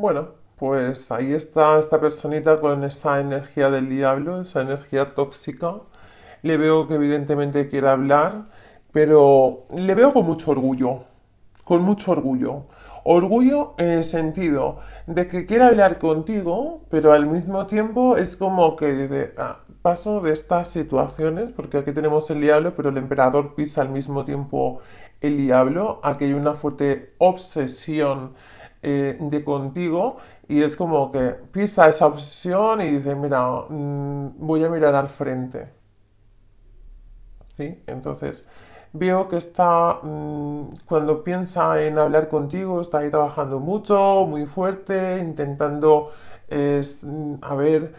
Bueno, pues ahí está esta personita con esa energía del diablo, esa energía tóxica. Le veo que evidentemente quiere hablar, pero le veo con mucho orgullo, con mucho orgullo. Orgullo en el sentido de que quiere hablar contigo, pero al mismo tiempo es como que paso de estas situaciones, porque aquí tenemos el diablo, pero el emperador pisa al mismo tiempo el diablo. Aquí hay una fuerte obsesión de contigo y es como que pisa esa obsesión y dice, mira, mm, voy a mirar al frente. ¿Sí? Entonces veo que está, mm, cuando piensa en hablar contigo, está ahí trabajando mucho, muy fuerte, intentando es, mm, a ver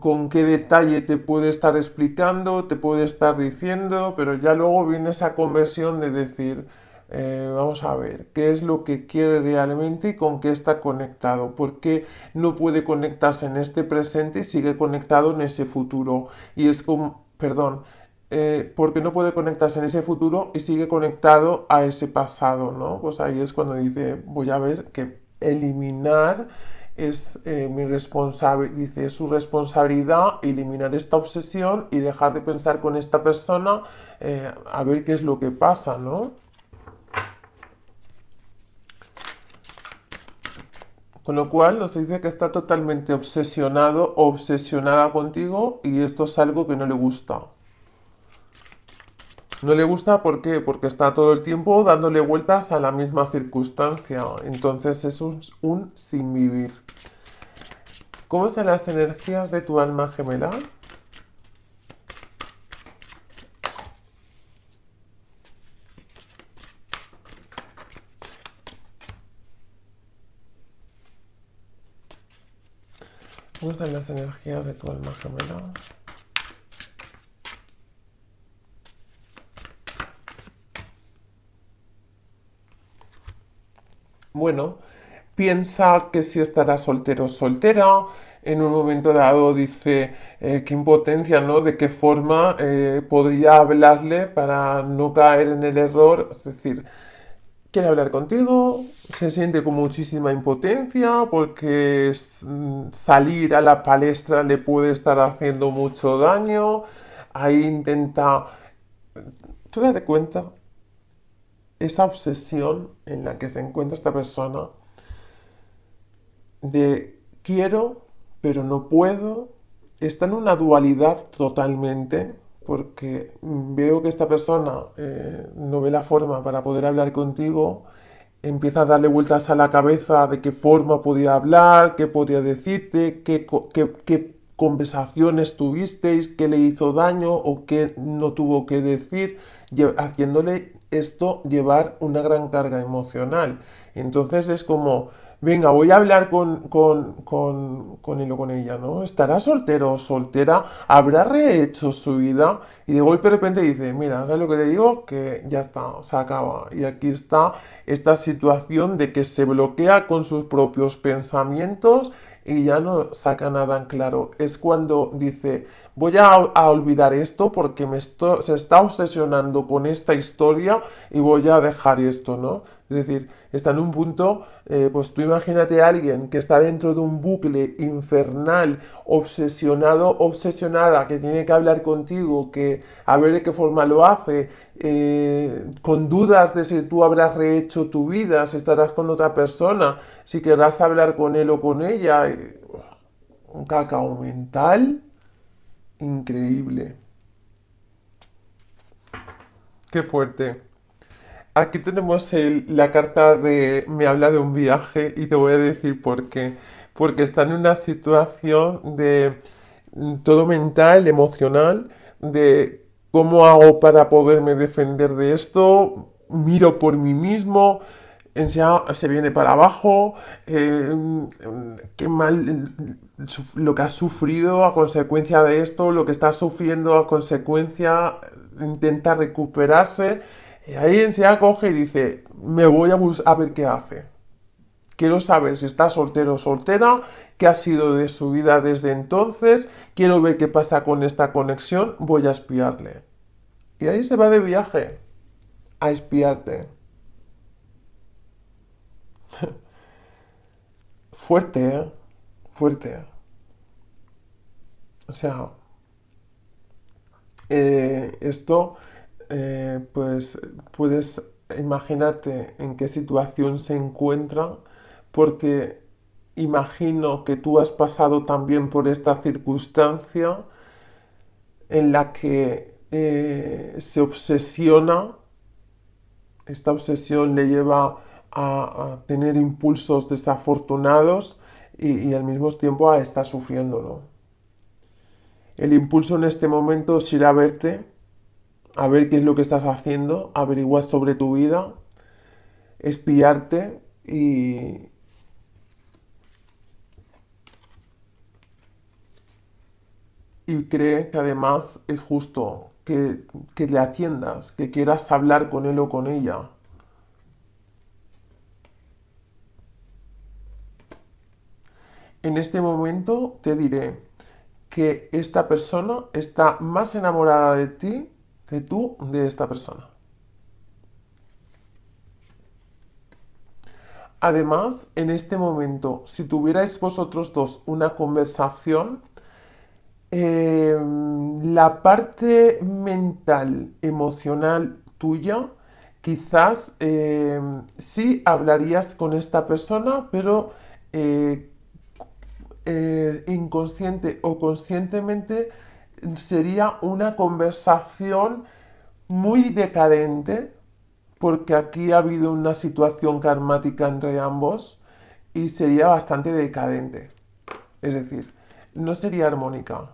con qué detalle te puede estar explicando, te puede estar diciendo, pero ya luego viene esa conversión de decir, eh, vamos a ver, qué es lo que quiere realmente y con qué está conectado, por qué no puede conectarse en este presente y sigue conectado en ese futuro. Y es como, perdón, eh, porque no puede conectarse en ese futuro y sigue conectado a ese pasado, ¿no? Pues ahí es cuando dice, voy a ver que eliminar es eh, mi responsabilidad, dice, es su responsabilidad eliminar esta obsesión y dejar de pensar con esta persona eh, a ver qué es lo que pasa, ¿no? Con lo cual nos dice que está totalmente obsesionado, obsesionada contigo y esto es algo que no le gusta. No le gusta ¿por qué? porque está todo el tiempo dándole vueltas a la misma circunstancia. Entonces es un, un sin vivir. ¿Cómo son las energías de tu alma gemela? gustan las energías de tu alma gemela? Bueno, piensa que si estará soltero o soltera, en un momento dado dice eh, qué impotencia, ¿no? De qué forma eh, podría hablarle para no caer en el error, es decir, quiere hablar contigo, se siente con muchísima impotencia porque mm, salir a la palestra le puede estar haciendo mucho daño. Ahí intenta... Tú date cuenta esa obsesión en la que se encuentra esta persona de quiero pero no puedo. Está en una dualidad totalmente porque veo que esta persona eh, no ve la forma para poder hablar contigo, empieza a darle vueltas a la cabeza de qué forma podía hablar, qué podía decirte, qué, qué conversaciones tuvisteis, qué le hizo daño o qué no tuvo que decir, haciéndole esto llevar una gran carga emocional. Entonces es como venga, voy a hablar con, con, él o con ella, ¿no? ¿Estará soltero o soltera? ¿Habrá rehecho su vida? Y de golpe de repente dice, mira, ¿sabes lo que te digo? Que ya está, se acaba. Y aquí está esta situación de que se bloquea con sus propios pensamientos y ya no saca nada en claro. Es cuando dice, voy a, olvidar esto porque se está obsesionando con esta historia y voy a dejar esto, ¿no? Es decir, está en un punto, eh, pues tú imagínate a alguien que está dentro de un bucle infernal, obsesionado, obsesionada, que tiene que hablar contigo, que a ver de qué forma lo hace, eh, con dudas de si tú habrás rehecho tu vida, si estarás con otra persona, si querrás hablar con él o con ella. Eh, un cacao mental increíble. Qué fuerte. Aquí tenemos la carta de me habla de un viaje y te voy a decir por qué. Porque está en una situación de mm, todo mental, emocional, de cómo hago para poderme defender de esto, miro por mí mismo, se viene para abajo, eh, mm, qué mal lo que ha sufrido a consecuencia de esto, lo que está sufriendo a consecuencia, intenta recuperarse. Y ahí se acoge y dice, me voy a, a ver qué hace. Quiero saber si está soltero o soltera, qué ha sido de su vida desde entonces, quiero ver qué pasa con esta conexión, voy a espiarle. Y ahí se va de viaje, a espiarte. Fuerte, ¿eh? Fuerte. O sea, eh, esto eh, pues puedes imaginarte en qué situación se encuentra, porque imagino que tú has pasado también por esta circunstancia en la que eh, se obsesiona, esta obsesión le lleva a, tener impulsos desafortunados y, y, al mismo tiempo a estar sufriéndolo. El impulso en este momento es ir a verte a ver qué es lo que estás haciendo, averiguar sobre tu vida, espiarte y... Y cree que además es justo que, que le atiendas, que quieras hablar con él o con ella. En este momento te diré que esta persona está más enamorada de ti de tú, de esta persona. Además, en este momento, si tuvierais vosotros dos una conversación, em, la parte mental, emocional tuya, quizás em, sí hablarías con esta persona, pero eh, eh, inconsciente o conscientemente sería una conversación muy decadente, porque aquí ha habido una situación karmática entre ambos y sería bastante decadente. Es decir, no sería armónica.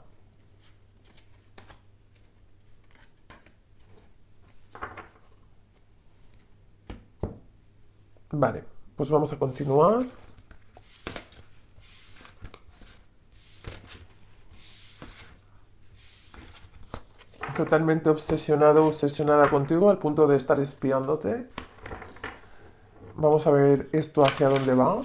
Vale, pues vamos a continuar. totalmente obsesionado, obsesionada contigo al punto de estar espiándote. Vamos a ver esto hacia dónde va.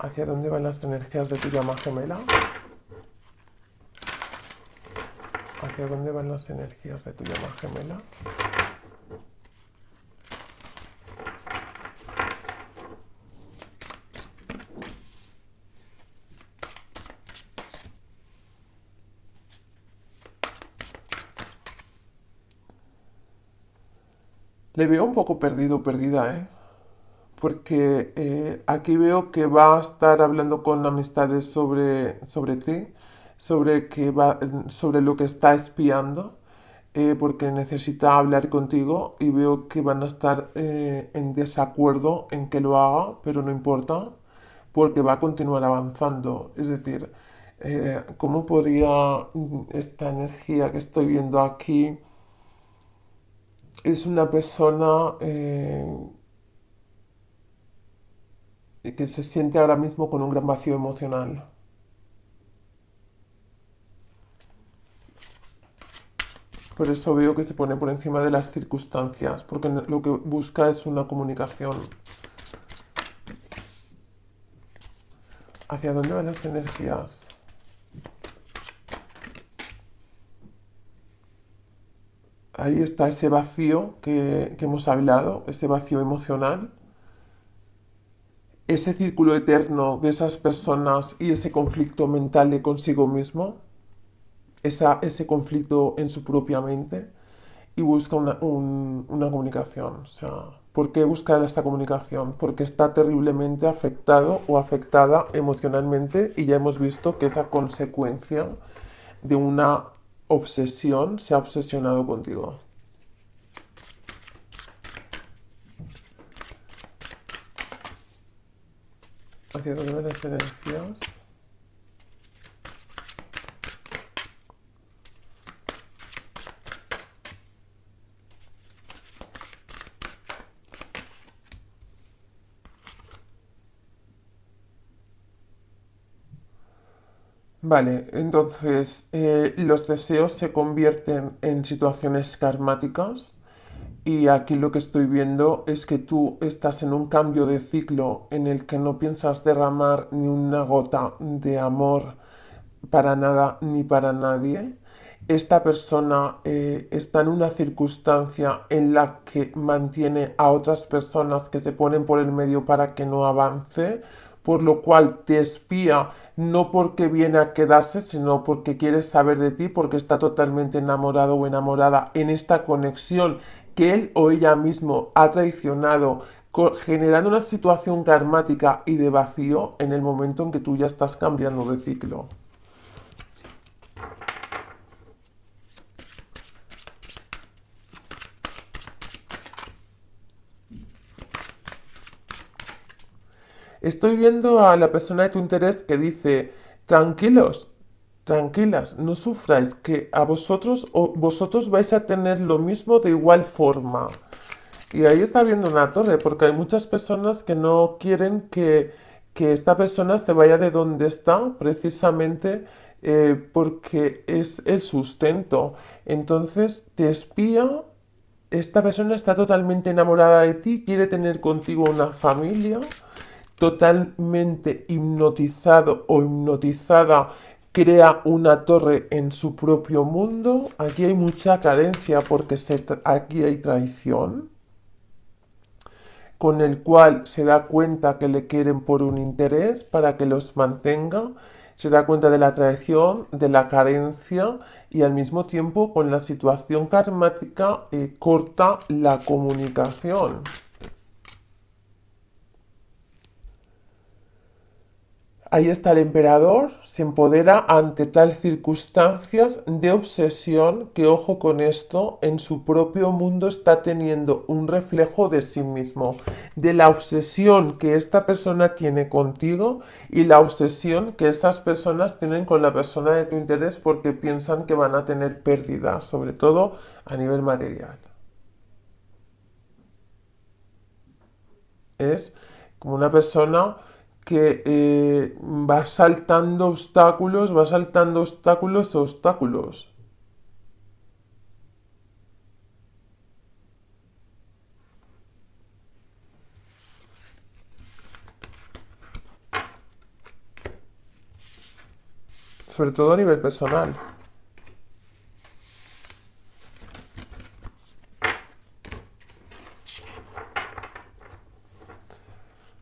Hacia dónde van las energías de tu llama gemela. Hacia dónde van las energías de tu llama gemela. le veo un poco perdido, perdida, ¿eh? Porque eh, aquí veo que va a estar hablando con amistades sobre, sobre ti, sobre, que va, sobre lo que está espiando, eh, porque necesita hablar contigo y veo que van a estar eh, en desacuerdo en que lo haga, pero no importa, porque va a continuar avanzando. Es decir, ¿cómo podría mm, esta energía que estoy viendo aquí? es una persona eh, que se siente ahora mismo con un gran vacío emocional. Por eso veo que se pone por encima de las circunstancias, porque lo que busca es una comunicación. ¿Hacia dónde van las energías? ahí está ese vacío que, hemos hablado, ese vacío emocional, ese círculo eterno de esas personas y ese conflicto mental de consigo mismo, ese conflicto en su propia mente y busca una, comunicación. ¿por qué buscar esta comunicación? Porque está terriblemente afectado o afectada emocionalmente y ya hemos visto que esa consecuencia de una obsesión se ha obsesionado contigo. Hacia dónde energías. Vale, entonces eh, los deseos se convierten en situaciones karmáticas y aquí lo que estoy viendo es que tú estás en un cambio de ciclo en el que no piensas derramar ni una gota de amor para nada ni para nadie. Esta persona eh, está en una circunstancia en la que mantiene a otras personas que se ponen por el medio para que no avance por lo cual te espía, no porque viene a quedarse, sino porque quiere saber de ti, porque está totalmente enamorado o enamorada en esta conexión que él o ella mismo ha traicionado, generando una situación karmática y de vacío en el momento en que tú ya estás cambiando de ciclo. Estoy viendo a la persona de tu interés que dice, tranquilos, tranquilas, no sufráis, que a vosotros o vosotros vais a tener lo mismo de igual forma. Y ahí está viendo una torre, porque hay muchas personas que no quieren que, esta persona se vaya de donde está, precisamente eh, porque es el sustento. Entonces te espía, esta persona está totalmente enamorada de ti, quiere tener contigo una familia totalmente hipnotizado o hipnotizada crea una torre en su propio mundo, aquí hay mucha carencia porque aquí hay traición, con el cual se da cuenta que le quieren por un interés para que los mantenga, se da cuenta de la traición, de la carencia y al mismo tiempo con la situación karmática eh, corta la comunicación. Ahí está el emperador, se empodera ante tal circunstancias de obsesión que, ojo con esto, en su propio mundo está teniendo un reflejo de sí mismo, de la obsesión que esta persona tiene contigo y la obsesión que esas personas tienen con la persona de tu interés porque piensan que van a tener pérdida, sobre todo a nivel material. Es como una persona que eh, va saltando obstáculos, va saltando obstáculos, obstáculos. Sobre todo a nivel personal.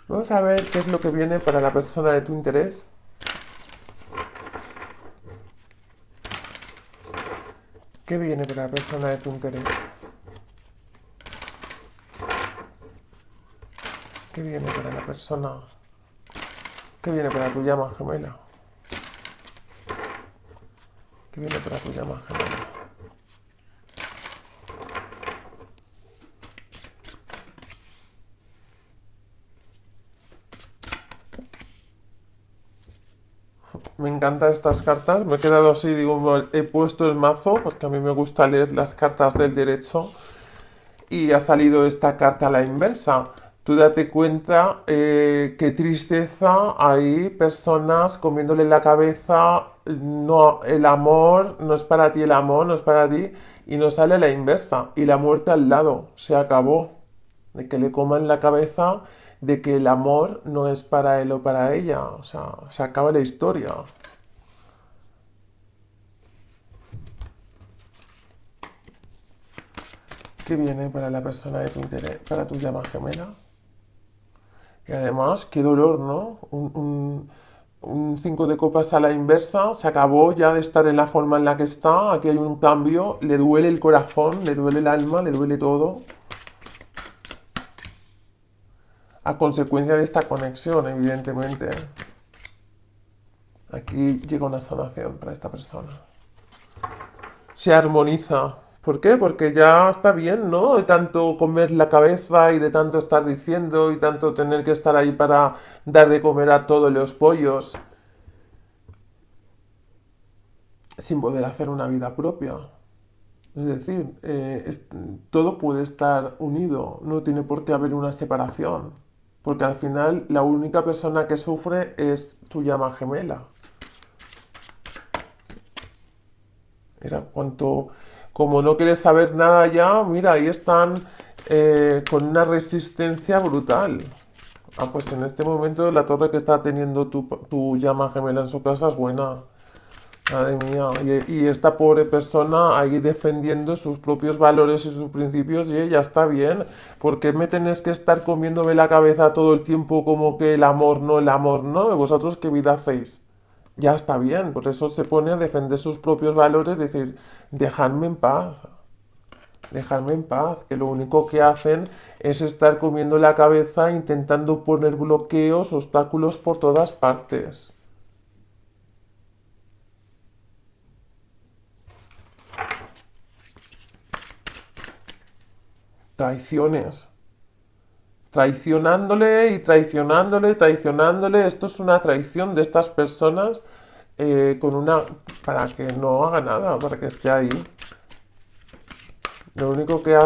Vamos a ver qué es lo que viene para la persona de tu interés. ¿Qué viene para la persona de tu interés? ¿Qué viene para la persona? ¿Qué viene para tu llama gemela? ¿Qué viene para tu llama gemela? me encantan estas cartas. Me he quedado así, digo, he puesto el mazo porque a mí me gusta leer las cartas del derecho. Y ha salido esta carta a la inversa. Tú date cuenta eh, qué tristeza hay personas comiéndole la cabeza. No, el amor no es para ti, el amor no es para ti. Y nos sale a la inversa. Y la muerte al lado. Se acabó. De que le coman la cabeza de que el amor no es para él o para ella. O sea, se acaba la historia. ¿Qué viene para la persona de tu interés, para tu llama gemela? Y además, qué dolor, ¿no? Un, un cinco de copas a la inversa, se acabó ya de estar en la forma en la que está, aquí hay un cambio, le duele el corazón, le duele el alma, le duele todo a consecuencia de esta conexión, evidentemente. Aquí llega una sanación para esta persona. Se armoniza. ¿Por qué? Porque ya está bien, ¿no? De tanto comer la cabeza y de tanto estar diciendo y tanto tener que estar ahí para dar de comer a todos los pollos. Sin poder hacer una vida propia. Es decir, eh, todo puede estar unido, no tiene por qué haber una separación. Porque al final la única persona que sufre es tu llama gemela. Mira, cuanto, como no quieres saber nada ya, mira, ahí están eh, con una resistencia brutal. Ah, pues en este momento la torre que está teniendo tu, tu llama gemela en su casa es buena. Madre mía, y, esta pobre persona ahí defendiendo sus propios valores y sus principios, y ya está bien. ¿Por qué me tenéis que estar comiéndome la cabeza todo el tiempo como que el amor no, el amor no? ¿Y vosotros qué vida hacéis? Ya está bien, por eso se pone a defender sus propios valores, decir, dejadme en paz, dejadme en paz, que lo único que hacen es estar comiendo la cabeza intentando poner bloqueos, obstáculos por todas partes. traiciones. Traicionándole y traicionándole, traicionándole. Esto es una traición de estas personas eh, con una. para que no haga nada, para que esté ahí. Lo único que,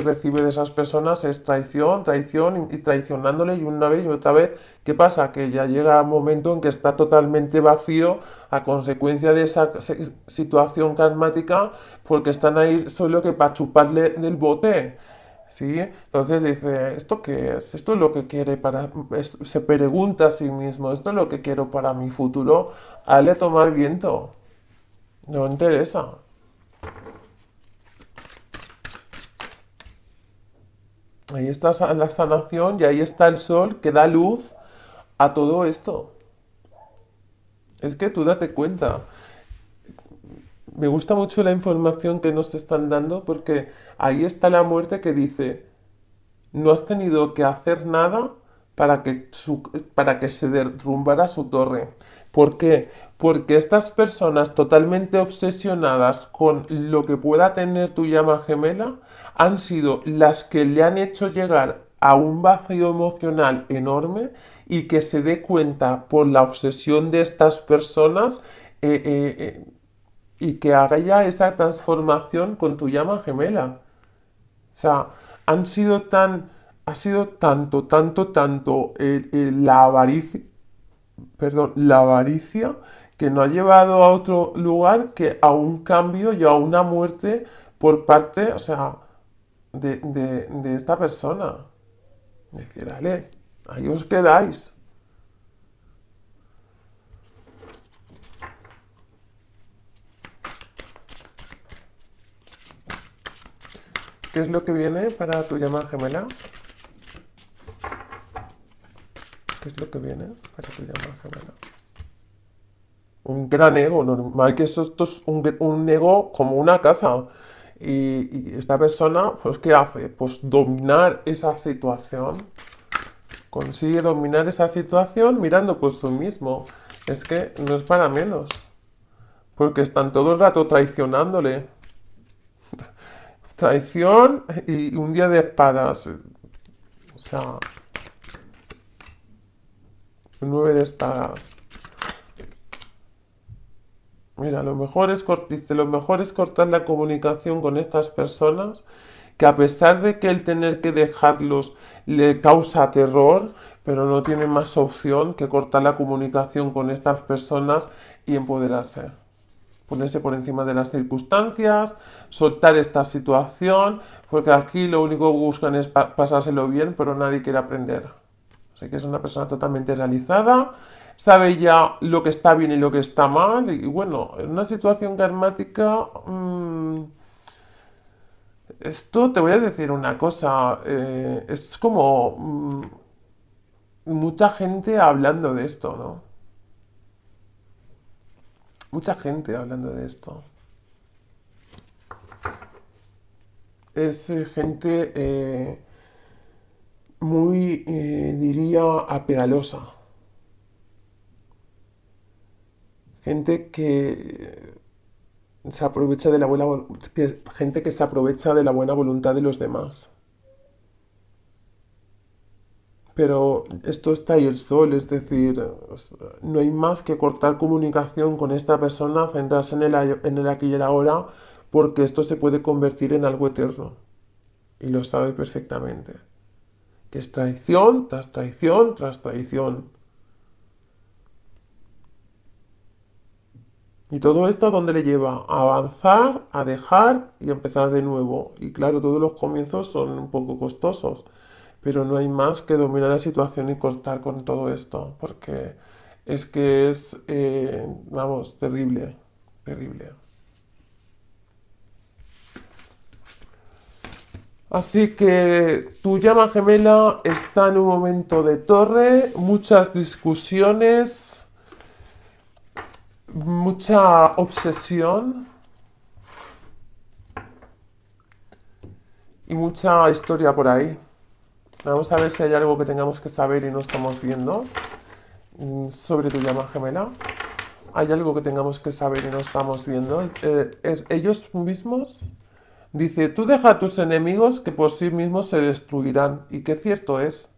recibe de esas personas es traición, traición y, traicionándole y una vez y otra vez. ¿Qué pasa? Que ya llega un momento en que está totalmente vacío a consecuencia de esa situación karmática porque están ahí solo que para chuparle del bote. Entonces dice, ¿esto qué es? ¿Esto es lo que quiere para...? se pregunta a sí mismo, ¿esto es lo que quiero para mi futuro? Hale a tomar viento. No interesa. Ahí está la sanación y ahí está el sol que da luz a todo esto. Es que tú date cuenta me gusta mucho la información que nos están dando porque ahí está la muerte que dice, no has tenido que hacer nada para que, para que se derrumbara su torre. ¿Por qué? Porque estas personas totalmente obsesionadas con lo que pueda tener tu llama gemela han sido las que le han hecho llegar a un vacío emocional enorme y que se dé cuenta por la obsesión de estas personas eh, eh, eh, y que haga ya esa transformación con tu llama gemela. O sea, han sido tan, ha sido tanto, tanto, tanto la avaricia, perdón, la que no ha llevado a otro lugar que a un cambio y a una muerte por parte, o sea, de, esta persona. Decir, dale, ahí os quedáis. ¿Qué es lo que viene para tu llamada gemela? ¿Qué es lo que viene para tu llamada gemela? Un gran ego, normal que esto, es un, ego como una casa. Y, esta persona, pues, ¿qué hace? Pues dominar esa situación. Consigue dominar esa situación mirando por pues, su mismo. Es que no es para menos. Porque están todo el rato traicionándole traición y un día de espadas. O sea, nueve de espadas. Mira, lo mejor es, lo mejor es cortar la comunicación con estas personas que a pesar de que el tener que dejarlos le causa terror, pero no tiene más opción que cortar la comunicación con estas personas y empoderarse ponerse por encima de las circunstancias, soltar esta situación, porque aquí lo único que buscan es pasárselo bien, pero nadie quiere aprender. Así que es una persona totalmente realizada, sabe ya lo que está bien y lo que está mal, y bueno, en una situación karmática... Mm, esto te voy a decir una cosa, eh, es como mm, mucha gente hablando de esto, ¿no? mucha gente hablando de esto. Es eh, gente eh, muy, eh, diría, apegalosa, Gente que se aprovecha de la buena, gente que se aprovecha de la buena voluntad de los demás pero esto está ahí el sol, es decir, no hay más que cortar comunicación con esta persona, centrarse en el, en el aquí y ahora, porque esto se puede convertir en algo eterno. Y lo sabe perfectamente. Que es traición tras traición tras traición. Y todo esto a dónde le lleva? A avanzar, a dejar y empezar de nuevo. Y claro, todos los comienzos son un poco costosos pero no hay más que dominar la situación y cortar con todo esto, porque es que es, eh, vamos, terrible, terrible. Así que tu llama gemela está en un momento de torre, muchas discusiones, mucha obsesión y mucha historia por ahí. Vamos a ver si hay algo que tengamos que saber y no estamos viendo mm, sobre tu llama gemela. Hay algo que tengamos que saber y no estamos viendo. Eh, es ellos mismos. Dice, tú deja a tus enemigos que por sí mismos se destruirán. Y qué cierto es.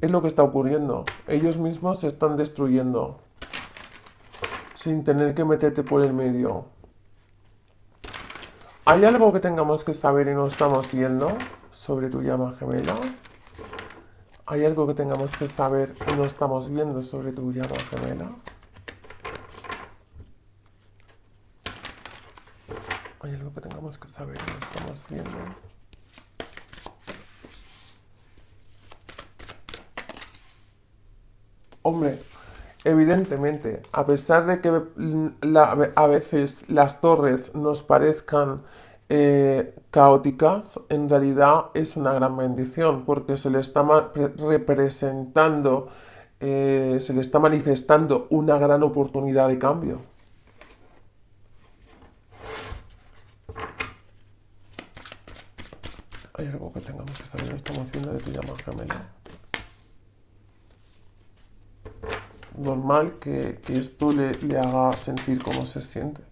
Es lo que está ocurriendo. Ellos mismos se están destruyendo. Sin tener que meterte por el medio. ¿Hay algo que tengamos que saber y no estamos viendo sobre tu llama gemela? ¿Hay algo que tengamos que saber y no estamos viendo sobre tu llama gemela? ¿Hay algo que tengamos que saber y no estamos viendo? Hombre, evidentemente, a pesar de que a veces las torres nos parezcan eh, caóticas, en realidad es una gran bendición porque se le está representando, eh, se le está manifestando una gran oportunidad de cambio. Hay algo que tengamos que saber, estamos haciendo de pijama gemela. Normal que, esto le haga sentir cómo se siente.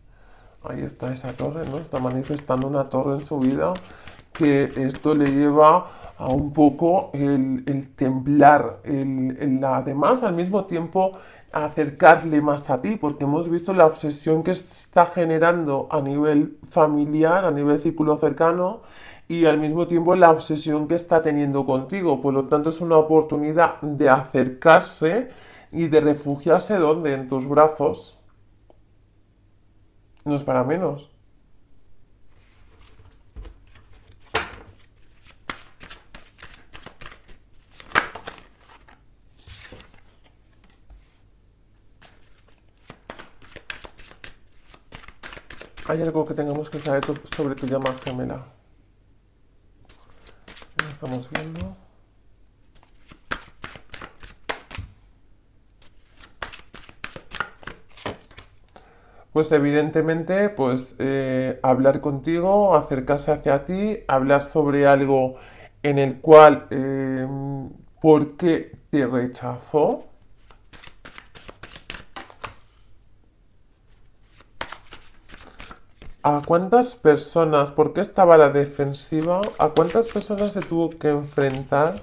Ahí está esa torre, ¿no? Está manifestando una torre en su vida que esto le lleva a un poco el, temblar, además al mismo tiempo acercarle más a ti, porque hemos visto la obsesión que está generando a nivel familiar, a nivel círculo cercano, y al mismo tiempo la obsesión que está teniendo contigo. Por lo tanto, es una oportunidad de acercarse y de refugiarse donde? En tus brazos. No es para menos. ¿Hay algo que tengamos que saber sobre tu llama gemela? Lo estamos viendo. Pues evidentemente, pues eh, hablar contigo, acercarse hacia ti, hablar sobre algo en el cual, em, ¿por qué te rechazó? ¿A cuántas personas, por qué estaba la defensiva? ¿A cuántas personas se tuvo que enfrentar?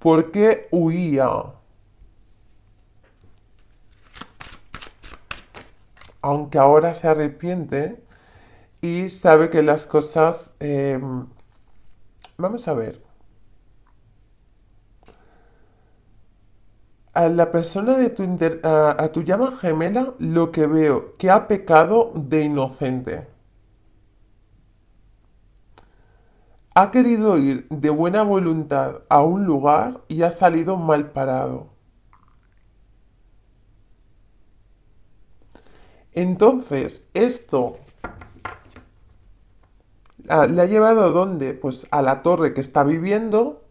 ¿Por qué huía? aunque ahora se arrepiente y sabe que las cosas... Em, vamos a ver. A la persona de tu, a tu llama gemela lo que veo, que ha pecado de inocente. Ha querido ir de buena voluntad a un lugar y ha salido mal parado Entonces, esto le ha llevado a dónde? Pues a la torre que está viviendo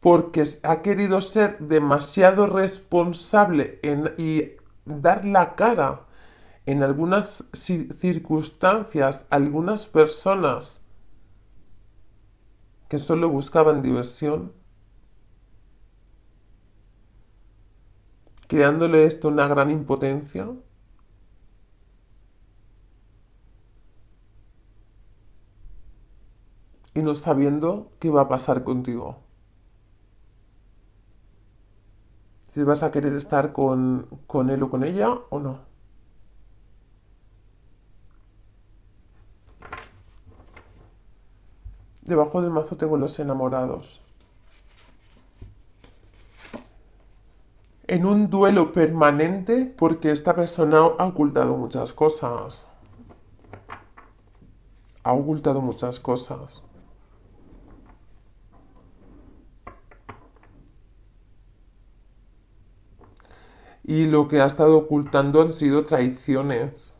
porque ha querido ser demasiado responsable y dar la cara en algunas circunstancias, algunas personas que solo buscaban diversión, creándole esto una gran impotencia. y no sabiendo qué va a pasar contigo. Si vas a querer estar con, con él o con ella o no. Debajo del mazo tengo los enamorados. en un duelo permanente porque esta persona ha ocultado muchas cosas. Ha ocultado muchas cosas. y lo que ha estado ocultando han sido traiciones.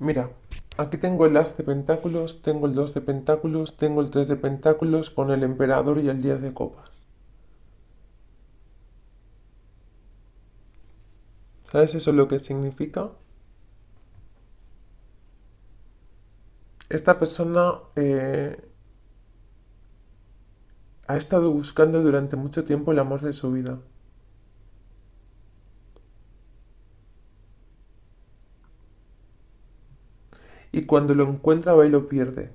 Mira, aquí tengo el as de pentáculos, tengo el 2 de pentáculos, tengo el 3 de pentáculos con el emperador y el 10 de copas. ¿Sabes eso lo que significa? Esta persona eh, ha estado buscando durante mucho tiempo el amor de su vida. Y cuando lo encuentra va y lo pierde.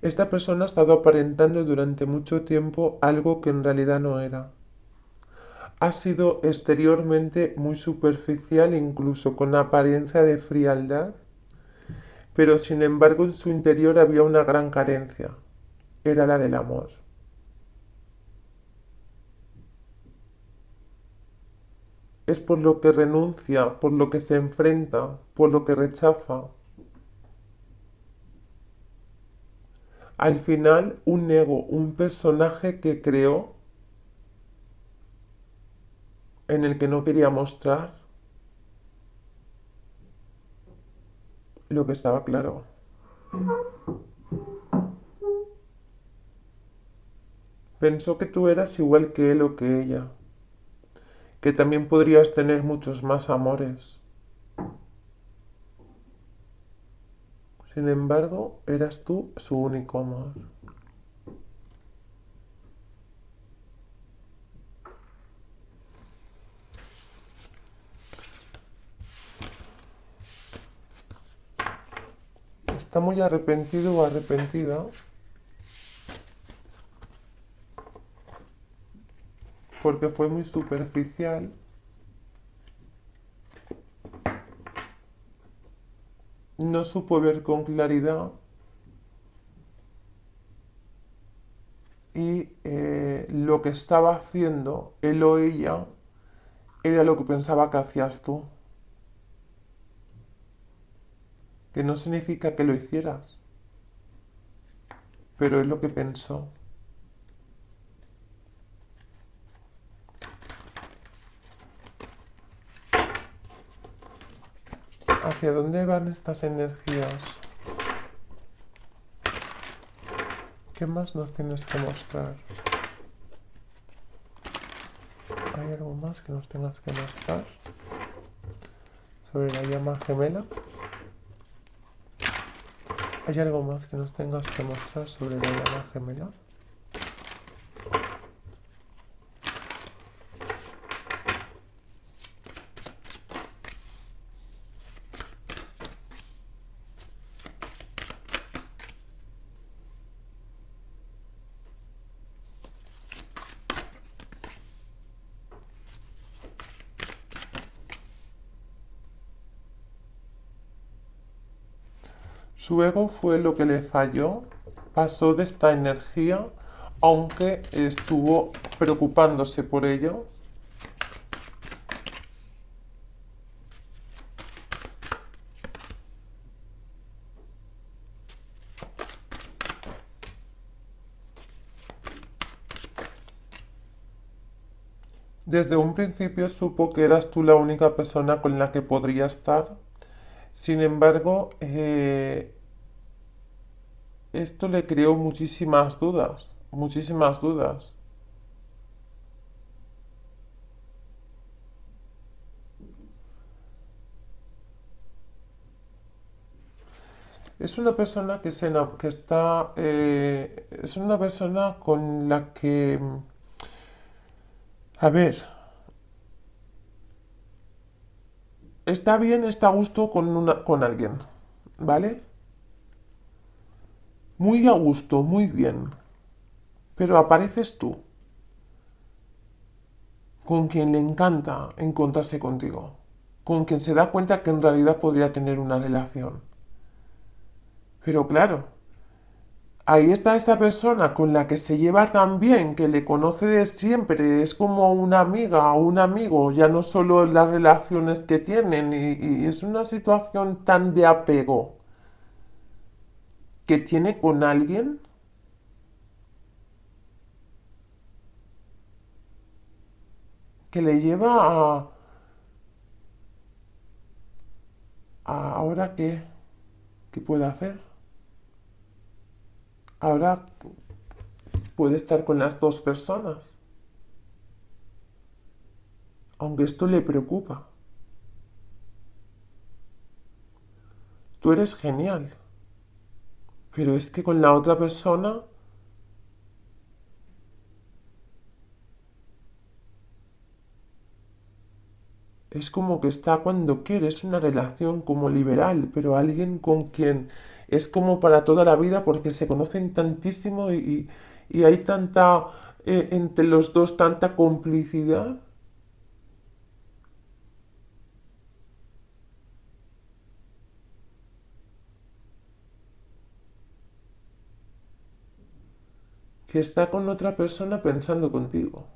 Esta persona ha estado aparentando durante mucho tiempo algo que en realidad no era. Ha sido exteriormente muy superficial, incluso con apariencia de frialdad, pero sin embargo en su interior había una gran carencia. Era la del amor. es por lo que renuncia, por lo que se enfrenta, por lo que rechaza, al final un ego, un personaje que creó en el que no quería mostrar lo que estaba claro. Pensó que tú eras igual que él o que ella, que también podrías tener muchos más amores, Sin embargo, eras tú su único amor. Está muy arrepentido o arrepentida porque fue muy superficial no supo ver con claridad y eh, lo que estaba haciendo él o ella era lo que pensaba que hacías tú. Que no significa que lo hicieras, pero es lo que pensó. ¿Hacia dónde van estas energías? ¿Qué más nos tienes que mostrar? ¿Hay algo más que nos tengas que mostrar? Sobre la llama gemela. ¿Hay algo más que nos tengas que mostrar sobre la llama gemela? Su ego fue lo que le falló, pasó de esta energía, aunque estuvo preocupándose por ello. Desde un principio supo que eras tú la única persona con la que podría estar. Sin embargo, eh, esto le creó muchísimas dudas, muchísimas dudas. Es una persona que, se, que está, eh, es una persona con la que, mm, a ver, está bien, está a gusto con, una, con alguien, ¿vale? muy a gusto, muy bien. Pero apareces tú, con quien le encanta encontrarse contigo, con quien se da cuenta que en realidad podría tener una relación. Pero claro, ahí está esa persona con la que se lleva tan bien, que le conoce de siempre, es como una amiga o un amigo, ya no solo las relaciones que tienen, y, y es una situación tan de apego que tiene con alguien que le lleva a, ahora que qué puede hacer. Ahora puede estar con las dos personas. Aunque esto le preocupa. Tú eres genial. Pero es que con la otra persona... Es como que está cuando quiere, es una relación como liberal, pero alguien con quien es como para toda la vida porque se conocen tantísimo y, hay tanta, eh, entre los dos, tanta complicidad. que está con otra persona pensando contigo.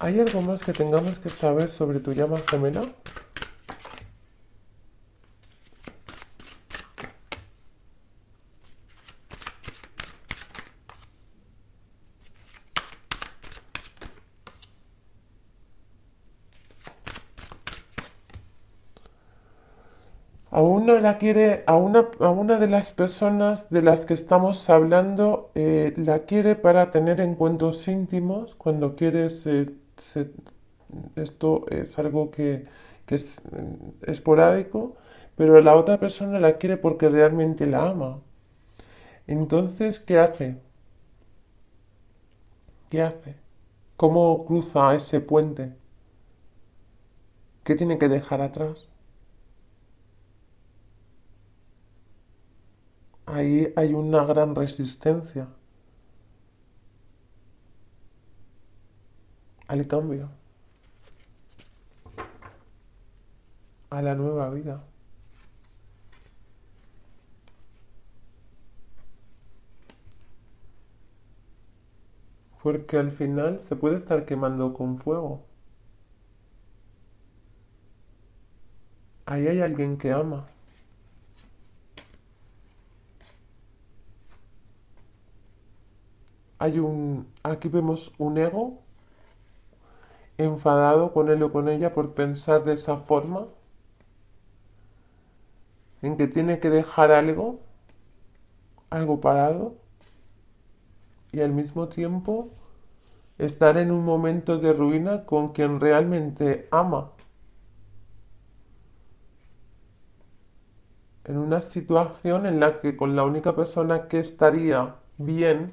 ¿Hay algo más que tengamos que saber sobre tu llama gemela? quiere, a una, a una de las personas de las que estamos hablando, eh, la quiere para tener encuentros íntimos, cuando quieres, esto es algo que, que es eh, esporádico, pero la otra persona la quiere porque realmente la ama. Entonces, ¿qué hace? ¿Qué hace? ¿Cómo cruza ese puente? ¿Qué tiene que dejar atrás? ahí hay una gran resistencia al cambio, a la nueva vida. Porque al final se puede estar quemando con fuego. Ahí hay alguien que ama. hay un, aquí vemos un ego enfadado con él o con ella por pensar de esa forma, en que tiene que dejar algo, algo parado, y al mismo tiempo estar en un momento de ruina con quien realmente ama. En una situación en la que con la única persona que estaría bien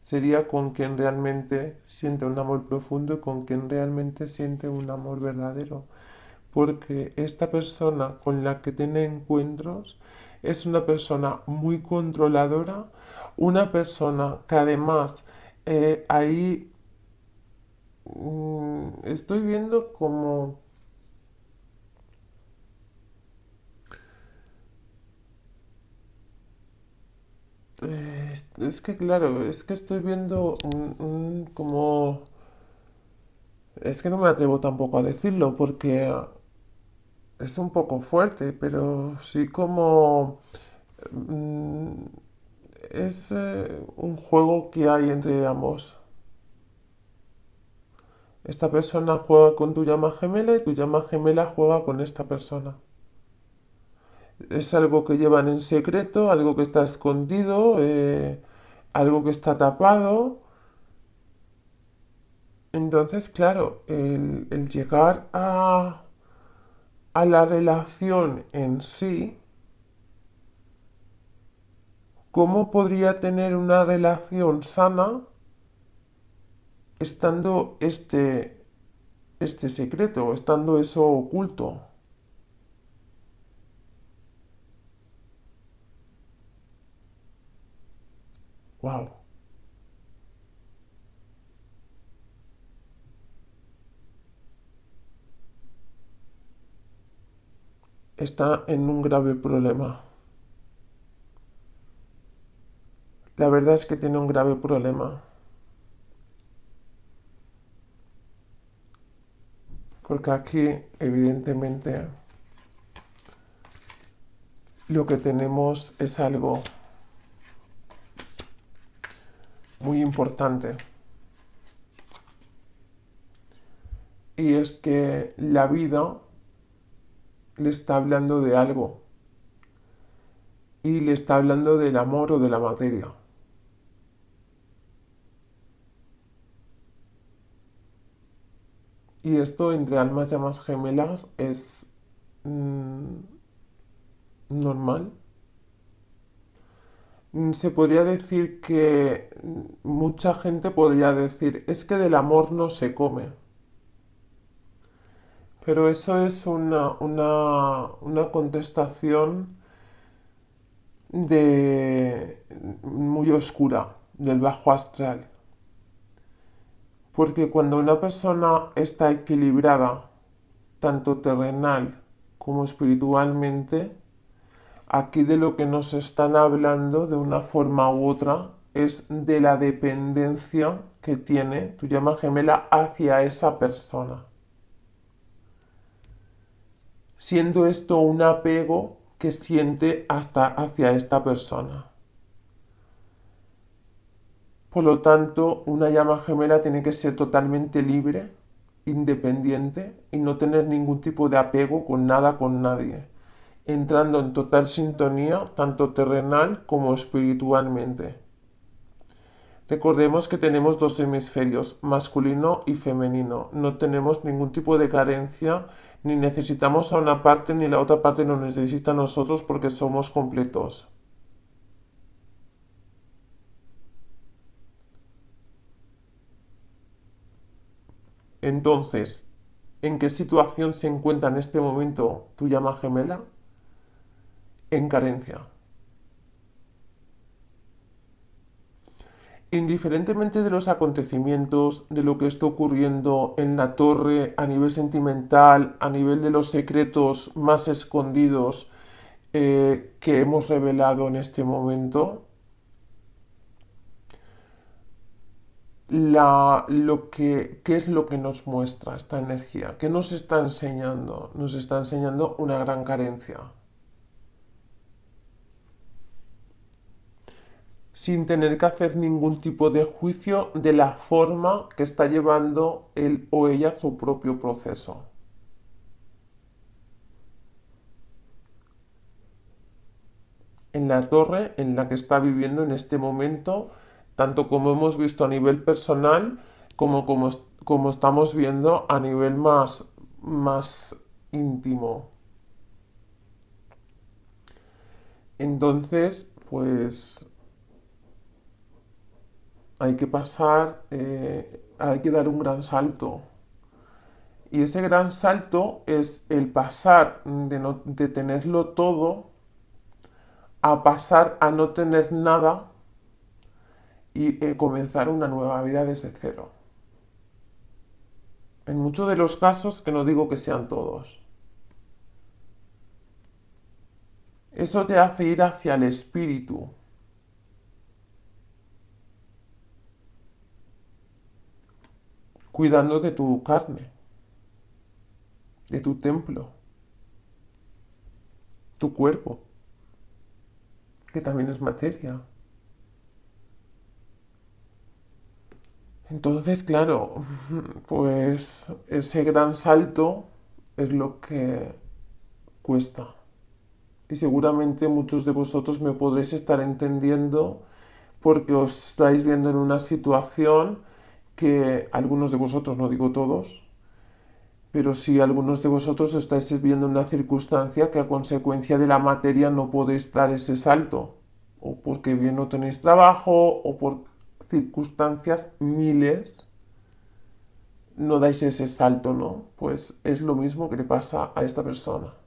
sería con quien realmente siente un amor profundo y con quien realmente siente un amor verdadero. Porque esta persona con la que tiene encuentros es una persona muy controladora, una persona que además eh, ahí mm, estoy viendo como Eh, es que claro, es que estoy viendo como... Es que no me atrevo tampoco a decirlo porque es un poco fuerte, pero sí como... Mm, es eh, un juego que hay entre ambos. Esta persona juega con tu llama gemela y tu llama gemela juega con esta persona es algo que llevan en secreto, algo que está escondido, eh, algo que está tapado. Entonces, claro, el, llegar a, la relación en sí, ¿cómo podría tener una relación sana estando este, este secreto, estando eso oculto? ¡Wow! Está en un grave problema. La verdad es que tiene un grave problema. Porque aquí, evidentemente, lo que tenemos es algo muy importante. Y es que la vida le está hablando de algo. Y le está hablando del amor o de la materia. Y esto entre almas llamas gemelas es mm, normal se podría decir que mucha gente podría decir, es que del amor no se come. Pero eso es una, contestación muy oscura, del bajo astral. Porque cuando una persona está equilibrada, tanto terrenal como espiritualmente, Aquí de lo que nos están hablando de una forma u otra es de la dependencia que tiene tu llama gemela hacia esa persona. Siendo esto un apego que siente hasta hacia esta persona. Por lo tanto, una llama gemela tiene que ser totalmente libre, independiente y no tener ningún tipo de apego con nada, con nadie entrando en total sintonía tanto terrenal como espiritualmente. Recordemos que tenemos dos hemisferios, masculino y femenino. No tenemos ningún tipo de carencia, ni necesitamos a una parte ni la otra parte nos necesita a nosotros porque somos completos. Entonces, ¿en qué situación se encuentra en este momento tu llama gemela? en carencia. Indiferentemente de los acontecimientos, de lo que está ocurriendo en la torre a nivel sentimental, a nivel de los secretos más escondidos eh, que hemos revelado en este momento, lo que, qué es lo que nos muestra esta energía, qué nos está enseñando. Nos está enseñando una gran carencia. sin tener que hacer ningún tipo de juicio de la forma que está llevando él o ella su propio proceso. En la torre en la que está viviendo en este momento, tanto como hemos visto a nivel personal, como, como, como estamos viendo a nivel más, más íntimo. Entonces, pues hay que pasar, eh, hay que dar un gran salto. Y ese gran salto es el pasar de, no, tenerlo todo a pasar a no tener nada y eh, comenzar una nueva vida desde cero. En muchos de los casos, que no digo que sean todos. Eso te hace ir hacia el espíritu, cuidando de tu carne, de tu templo, tu cuerpo, que también es materia. Entonces, claro, pues ese gran salto es lo que cuesta. Y seguramente muchos de vosotros me podréis estar entendiendo porque os estáis viendo en una situación que algunos de vosotros, no digo todos, pero si algunos de vosotros estáis viviendo una circunstancia que a consecuencia de la materia no podéis dar ese salto, o porque bien no tenéis trabajo, o por circunstancias miles, no dais ese salto, ¿no? Pues es lo mismo que le pasa a esta persona.